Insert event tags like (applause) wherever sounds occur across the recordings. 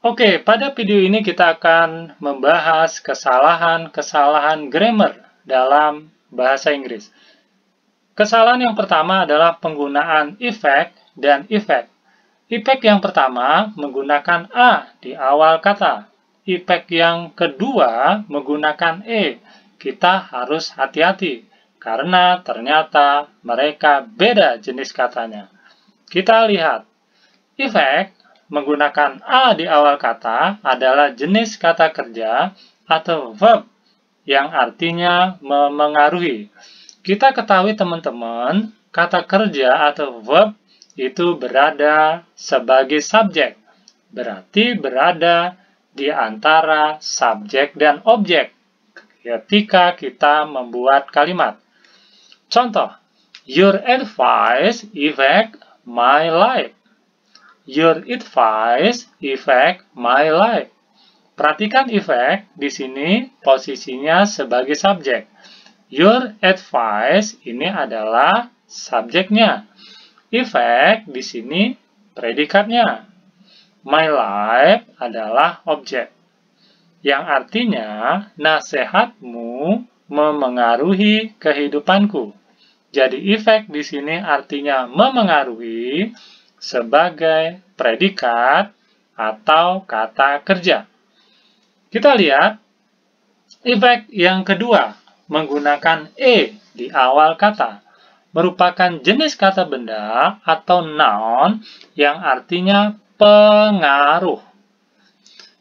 Oke, pada video ini kita akan membahas kesalahan-kesalahan grammar dalam bahasa Inggris. Kesalahan yang pertama adalah penggunaan effect dan effect. Effect yang pertama menggunakan A di awal kata. Effect yang kedua menggunakan E. Kita harus hati-hati karena ternyata mereka beda jenis katanya. Kita lihat. Effect menggunakan a di awal kata adalah jenis kata kerja atau verb yang artinya memengaruhi. Kita ketahui teman-teman, kata kerja atau verb itu berada sebagai subjek, berarti berada di antara subjek dan objek ketika kita membuat kalimat. Contoh, your advice affect my life. Your advice affect my life. Perhatikan effect di sini posisinya sebagai subjek. Your advice ini adalah subjeknya. Effect di sini predikatnya. My life adalah objek. Yang artinya nasihatmu memengaruhi kehidupanku. Jadi effect di sini artinya memengaruhi sebagai predikat atau kata kerja. Kita lihat efek yang kedua menggunakan e di awal kata merupakan jenis kata benda atau noun yang artinya pengaruh.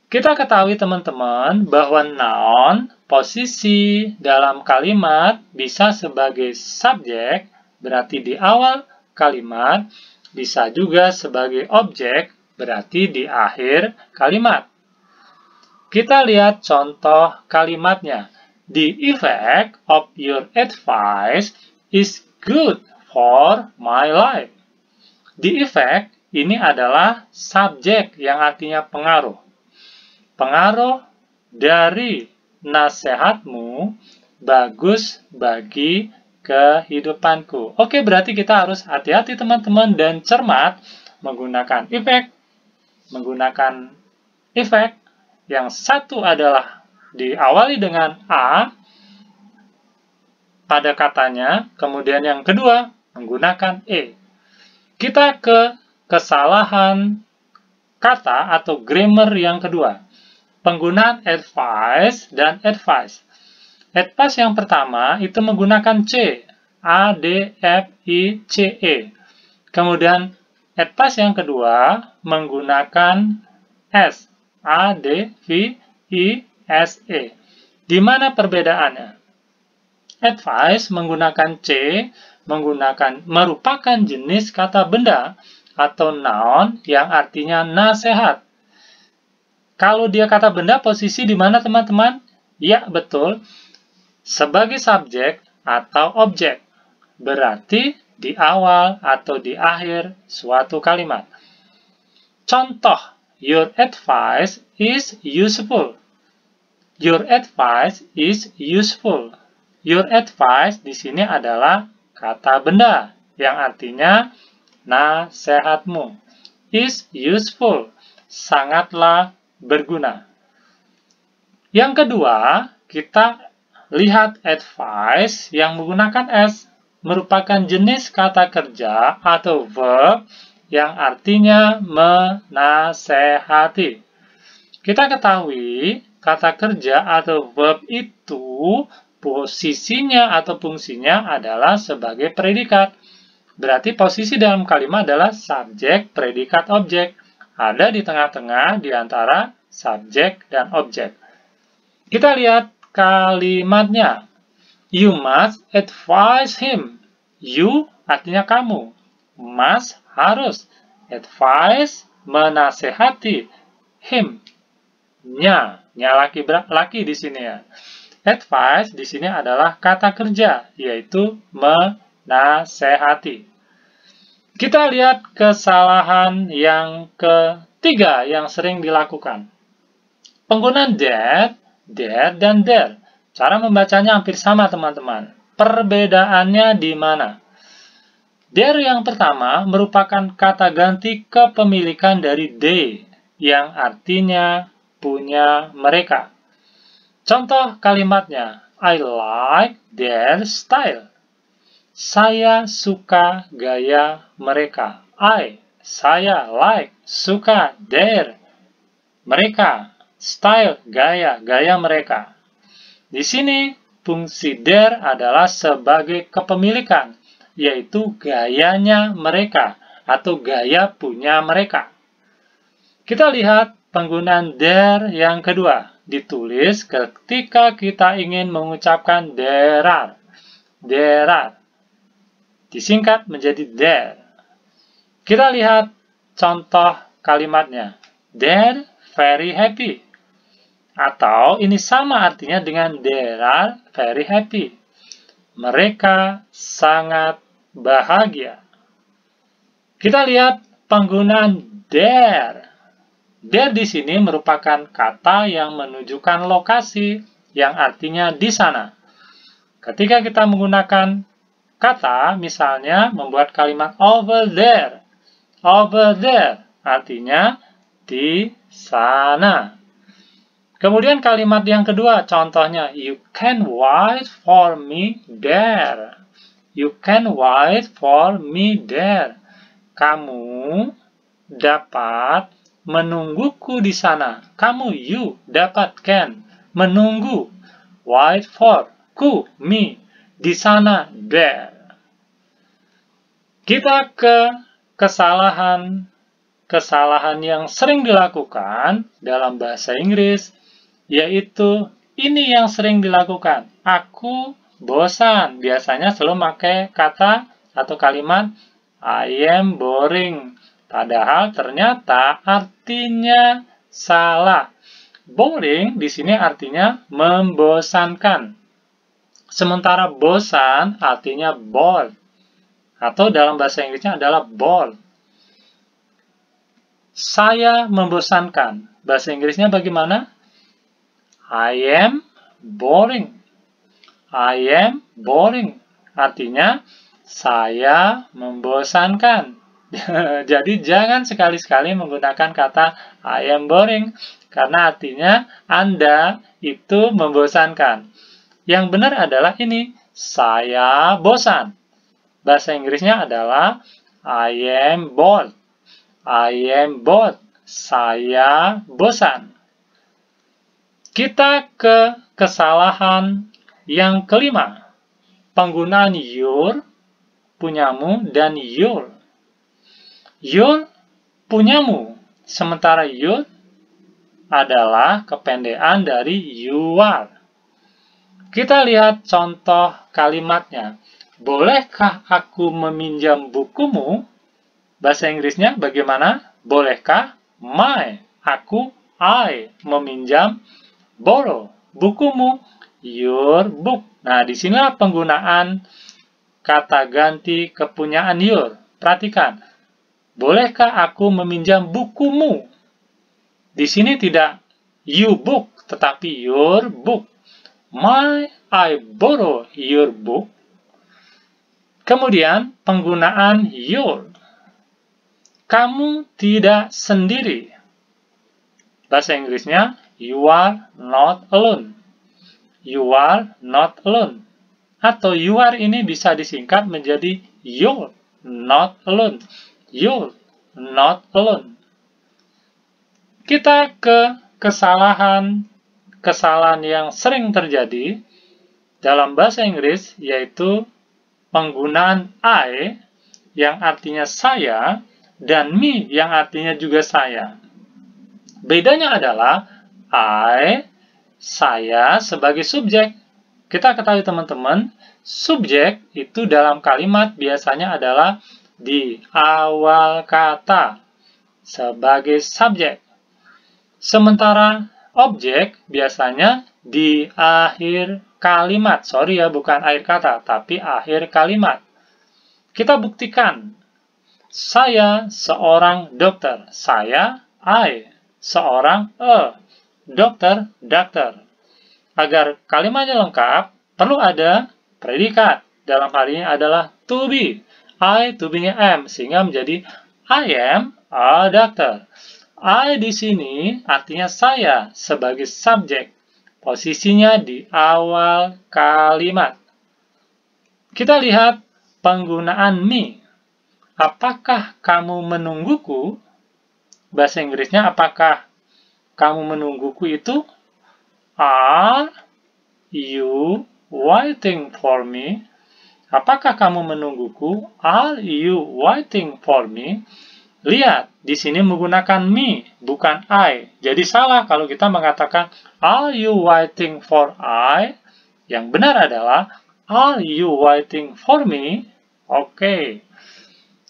Kita ketahui teman-teman bahwa noun posisi dalam kalimat bisa sebagai subjek berarti di awal kalimat bisa juga sebagai objek, berarti di akhir kalimat. Kita lihat contoh kalimatnya. The effect of your advice is good for my life. The effect ini adalah subjek yang artinya pengaruh. Pengaruh dari nasihatmu bagus bagi kehidupanku. Oke, berarti kita harus hati-hati teman-teman dan cermat menggunakan efek, menggunakan efek yang satu adalah diawali dengan A pada katanya, kemudian yang kedua menggunakan E. Kita ke kesalahan kata atau grammar yang kedua. Penggunaan advice dan advice. Etpas yang pertama itu menggunakan C, A, D, F, I, C, E. Kemudian etpas yang kedua menggunakan S, A, D, V, I, S, E. Di mana perbedaannya? Advice menggunakan C, menggunakan merupakan jenis kata benda atau noun yang artinya nasihat. Kalau dia kata benda, posisi di mana teman-teman? Ya, betul sebagai subjek atau objek, berarti di awal atau di akhir suatu kalimat. Contoh, your advice is useful. Your advice is useful. Your advice di sini adalah kata benda yang artinya sehatmu. Is useful, sangatlah berguna. Yang kedua, kita Lihat advice yang menggunakan s merupakan jenis kata kerja atau verb yang artinya menasehati. Kita ketahui kata kerja atau verb itu posisinya atau fungsinya adalah sebagai predikat. Berarti posisi dalam kalimat adalah subjek, predikat, objek. Ada di tengah-tengah di antara subjek dan objek. Kita lihat kalimatnya. You must advise him. You artinya kamu. Must harus. Advise menasehati. Him. Nya. Nya laki, laki di sini ya. Advice di sini adalah kata kerja, yaitu menasehati. Kita lihat kesalahan yang ketiga yang sering dilakukan. Penggunaan that der, dan der. Cara membacanya hampir sama, teman-teman. Perbedaannya di mana? Der yang pertama merupakan kata ganti kepemilikan dari they, yang artinya punya mereka. Contoh kalimatnya, I like their style. Saya suka gaya mereka. I, saya like, suka, their, mereka style, gaya, gaya mereka. Di sini, fungsi der adalah sebagai kepemilikan, yaitu gayanya mereka atau gaya punya mereka. Kita lihat penggunaan der yang kedua, ditulis ketika kita ingin mengucapkan derar. Derar. Disingkat menjadi der. Kita lihat contoh kalimatnya. der very happy. Atau ini sama artinya dengan they are very happy. Mereka sangat bahagia. Kita lihat penggunaan there. There di sini merupakan kata yang menunjukkan lokasi yang artinya di sana. Ketika kita menggunakan kata, misalnya membuat kalimat over there. Over there artinya di sana. Kemudian kalimat yang kedua, contohnya, you can wait for me there. You can wait for me there. Kamu dapat menungguku di sana. Kamu, you, dapat can, menunggu. Wait for, ku, me, di sana, there. Kita ke kesalahan kesalahan yang sering dilakukan dalam bahasa Inggris yaitu ini yang sering dilakukan. Aku bosan. Biasanya selalu pakai kata atau kalimat I am boring. Padahal ternyata artinya salah. Boring di sini artinya membosankan. Sementara bosan artinya bored. Atau dalam bahasa Inggrisnya adalah bored. Saya membosankan. Bahasa Inggrisnya bagaimana? I am boring. I am boring. Artinya, saya membosankan. (laughs) Jadi jangan sekali-sekali menggunakan kata I am boring karena artinya Anda itu membosankan. Yang benar adalah ini, saya bosan. Bahasa Inggrisnya adalah I am bored. I am bored. Saya bosan. Kita ke kesalahan yang kelima. Penggunaan your, punyamu, dan your. Your, punyamu. Sementara your adalah kependean dari you are. Kita lihat contoh kalimatnya. Bolehkah aku meminjam bukumu? Bahasa Inggrisnya bagaimana? Bolehkah my, aku, I, meminjam borrow, bukumu, your book. Nah, di disinilah penggunaan kata ganti kepunyaan your. Perhatikan, bolehkah aku meminjam bukumu? Di sini tidak you book, tetapi your book. My, I borrow your book. Kemudian, penggunaan your. Kamu tidak sendiri. Bahasa Inggrisnya, You are not alone. You are not alone. Atau you are ini bisa disingkat menjadi you're not alone. You're not alone. Kita ke kesalahan kesalahan yang sering terjadi dalam bahasa Inggris yaitu penggunaan I yang artinya saya dan me yang artinya juga saya. Bedanya adalah I, saya sebagai subjek. Kita ketahui teman-teman, subjek itu dalam kalimat biasanya adalah di awal kata sebagai subjek. Sementara objek biasanya di akhir kalimat. Sorry ya, bukan akhir kata, tapi akhir kalimat. Kita buktikan. Saya seorang dokter. Saya, I. Seorang, E dokter, dokter. Agar kalimatnya lengkap, perlu ada predikat. Dalam hal ini adalah to be. I to be-nya am, sehingga menjadi I am a doctor. I di sini artinya saya sebagai subjek. Posisinya di awal kalimat. Kita lihat penggunaan me. Apakah kamu menungguku? Bahasa Inggrisnya apakah kamu menungguku itu are you waiting for me? Apakah kamu menungguku? Are you waiting for me? Lihat, di sini menggunakan me, bukan I. Jadi salah kalau kita mengatakan Are you waiting for I? Yang benar adalah Are you waiting for me? Oke. Okay.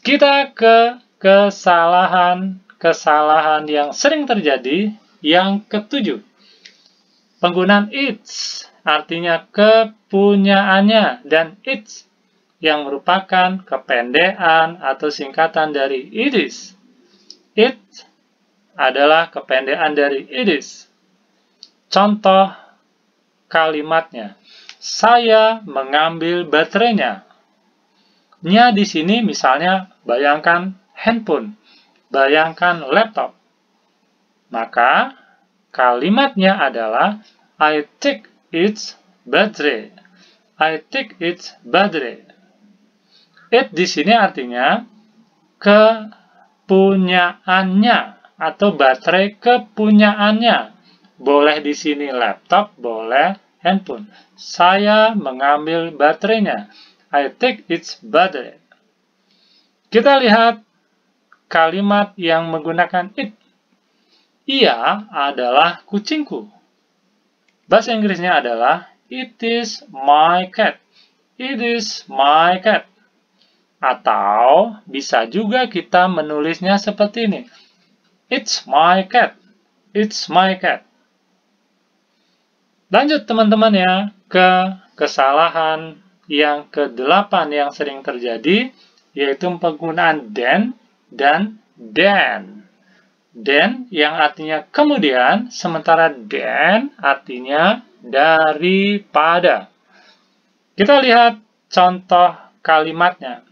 Kita ke kesalahan-kesalahan yang sering terjadi yang ketujuh, penggunaan its artinya kepunyaannya dan its yang merupakan kependean atau singkatan dari it is. It adalah kependean dari it is. Contoh kalimatnya, saya mengambil baterainya. Nya di sini misalnya bayangkan handphone, bayangkan laptop. Maka kalimatnya adalah I take its battery. I take its battery. It di sini artinya kepunyaannya atau baterai kepunyaannya. Boleh di sini laptop, boleh handphone. Saya mengambil baterainya. I take its battery. Kita lihat kalimat yang menggunakan it ia adalah kucingku. Bahasa Inggrisnya adalah It is my cat. It is my cat. Atau bisa juga kita menulisnya seperti ini. It's my cat. It's my cat. Lanjut teman-teman ya ke kesalahan yang kedelapan yang sering terjadi yaitu penggunaan then dan then then yang artinya kemudian, sementara then artinya daripada. Kita lihat contoh kalimatnya.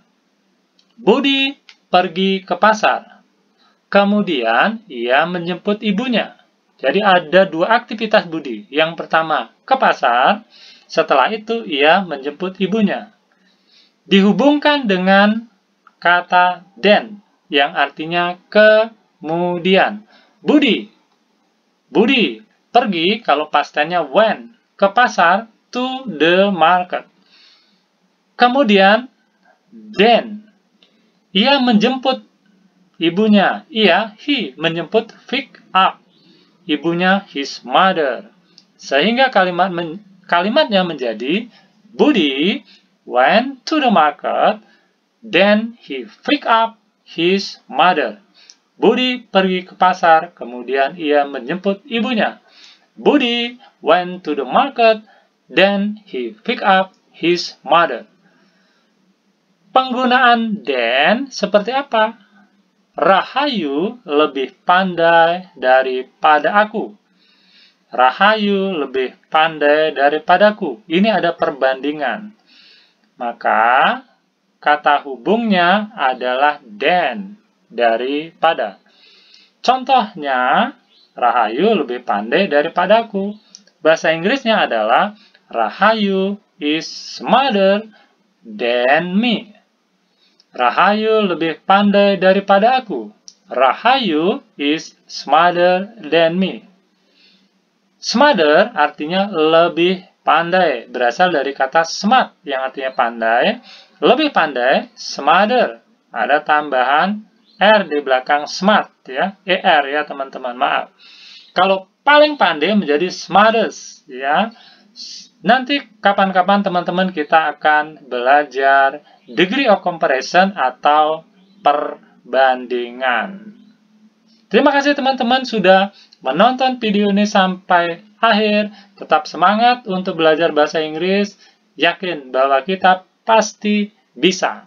Budi pergi ke pasar. Kemudian ia menjemput ibunya. Jadi ada dua aktivitas Budi. Yang pertama, ke pasar. Setelah itu ia menjemput ibunya. Dihubungkan dengan kata then yang artinya ke kemudian. Budi. Budi pergi kalau pastinya when ke pasar to the market. Kemudian then ia menjemput ibunya. Ia he menjemput pick up ibunya his mother. Sehingga kalimat men, kalimatnya menjadi Budi went to the market then he pick up his mother. Budi pergi ke pasar, kemudian ia menjemput ibunya. Budi went to the market, then he pick up his mother. Penggunaan then seperti apa? Rahayu lebih pandai daripada aku. Rahayu lebih pandai daripadaku. Ini ada perbandingan. Maka, kata hubungnya adalah then daripada. Contohnya, Rahayu lebih pandai daripadaku. Bahasa Inggrisnya adalah Rahayu is smarter than me. Rahayu lebih pandai daripada aku. Rahayu is smarter than me. Smarter artinya lebih pandai, berasal dari kata smart yang artinya pandai. Lebih pandai, smarter. Ada tambahan R di belakang smart ya, ER ya teman-teman, maaf. Kalau paling pandai menjadi smartest ya. Nanti kapan-kapan teman-teman kita akan belajar degree of comparison atau perbandingan. Terima kasih teman-teman sudah menonton video ini sampai akhir. Tetap semangat untuk belajar bahasa Inggris. Yakin bahwa kita pasti bisa.